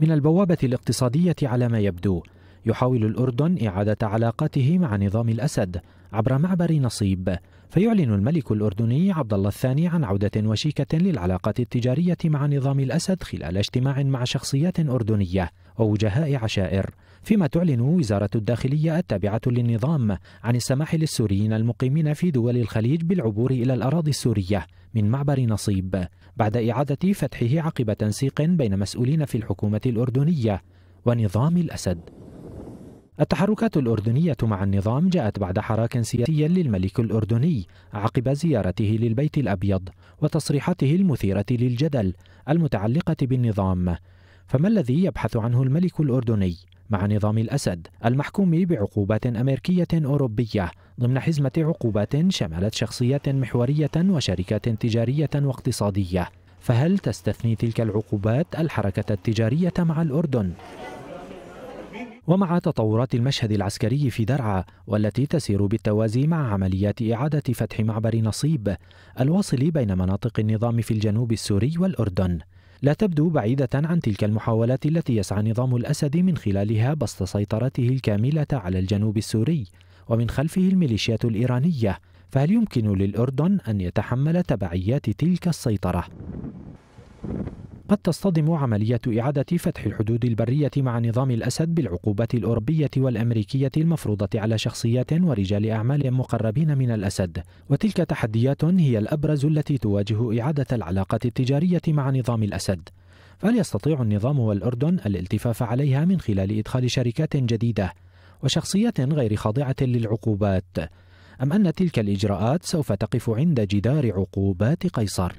من البوابة الاقتصادية على ما يبدو يحاول الأردن إعادة علاقاته مع نظام الأسد عبر معبر نصيب فيعلن الملك الأردني عبد الله الثاني عن عودة وشيكة للعلاقات التجارية مع نظام الأسد خلال اجتماع مع شخصيات أردنية ووجهاء عشائر فيما تعلن وزارة الداخلية التابعة للنظام عن السماح للسوريين المقيمين في دول الخليج بالعبور إلى الأراضي السورية من معبر نصيب بعد إعادة فتحه عقب تنسيق بين مسؤولين في الحكومة الأردنية ونظام الأسد التحركات الأردنية مع النظام جاءت بعد حراك سياسي للملك الأردني عقب زيارته للبيت الأبيض وتصريحاته المثيرة للجدل المتعلقة بالنظام فما الذي يبحث عنه الملك الأردني مع نظام الأسد المحكوم بعقوبات أمريكية أوروبية ضمن حزمة عقوبات شملت شخصيات محورية وشركات تجارية واقتصادية فهل تستثني تلك العقوبات الحركة التجارية مع الأردن؟ ومع تطورات المشهد العسكري في درعا والتي تسير بالتوازي مع عمليات إعادة فتح معبر نصيب الواصل بين مناطق النظام في الجنوب السوري والأردن لا تبدو بعيدة عن تلك المحاولات التي يسعى نظام الأسد من خلالها بسط سيطرته الكاملة على الجنوب السوري ومن خلفه الميليشيات الإيرانية فهل يمكن للأردن أن يتحمل تبعيات تلك السيطرة؟ قد تصطدم عملية إعادة فتح الحدود البرية مع نظام الأسد بالعقوبات الأوروبية والأمريكية المفروضة على شخصيات ورجال أعمال مقربين من الأسد وتلك تحديات هي الأبرز التي تواجه إعادة العلاقة التجارية مع نظام الأسد فهل يستطيع النظام والأردن الالتفاف عليها من خلال إدخال شركات جديدة وشخصيات غير خاضعة للعقوبات أم أن تلك الإجراءات سوف تقف عند جدار عقوبات قيصر؟